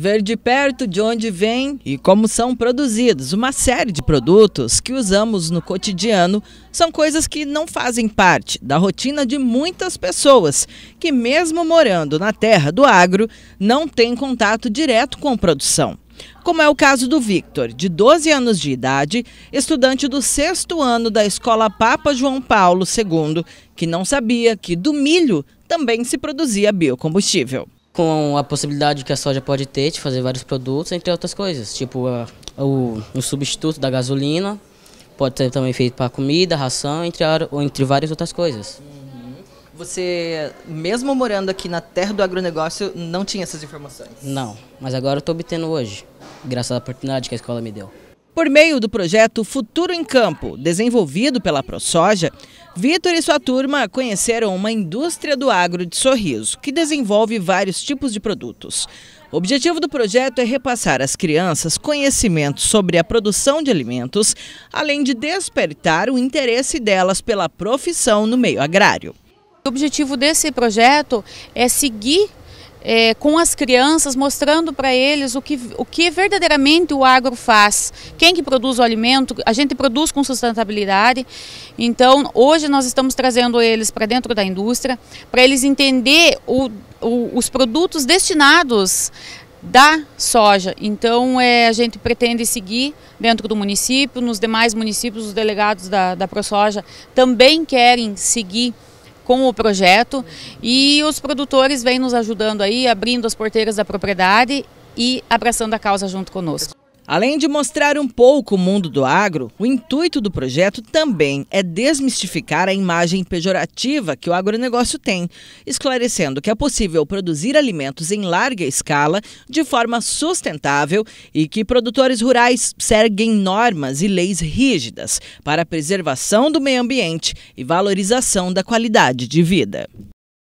ver de perto de onde vem e como são produzidos. Uma série de produtos que usamos no cotidiano são coisas que não fazem parte da rotina de muitas pessoas que, mesmo morando na terra do agro, não têm contato direto com produção. Como é o caso do Victor, de 12 anos de idade, estudante do sexto ano da Escola Papa João Paulo II, que não sabia que do milho também se produzia biocombustível com a possibilidade que a soja pode ter de fazer vários produtos, entre outras coisas, tipo a, o, o, substituto da gasolina, pode ser também feito para comida, ração, entre, a, entre várias outras coisas. Uhum. Você, mesmo morando aqui na terra do agronegócio, não tinha essas informações? Não, mas agora eu estou obtendo hoje, graças à oportunidade que a escola me deu. Por meio do projeto Futuro em Campo, desenvolvido pela ProSoja, Vitor e sua turma conheceram uma indústria do agro de Sorriso, que desenvolve vários tipos de produtos. O objetivo do projeto é repassar às crianças conhecimentos sobre a produção de alimentos, além de despertar o interesse delas pela profissão no meio agrário. O objetivo desse projeto é seguir é, com as crianças, mostrando para eles o que, o que verdadeiramente o agro faz. Quem que produz o alimento, a gente produz com sustentabilidade. Então, hoje nós estamos trazendo eles para dentro da indústria, para eles entender o, o, os produtos destinados da soja. Então, é, a gente pretende seguir dentro do município, nos demais municípios, os delegados da, da ProSoja também querem seguir com o projeto e os produtores vêm nos ajudando aí, abrindo as porteiras da propriedade e abraçando a causa junto conosco. Além de mostrar um pouco o mundo do agro, o intuito do projeto também é desmistificar a imagem pejorativa que o agronegócio tem, esclarecendo que é possível produzir alimentos em larga escala, de forma sustentável e que produtores rurais seguem normas e leis rígidas para a preservação do meio ambiente e valorização da qualidade de vida.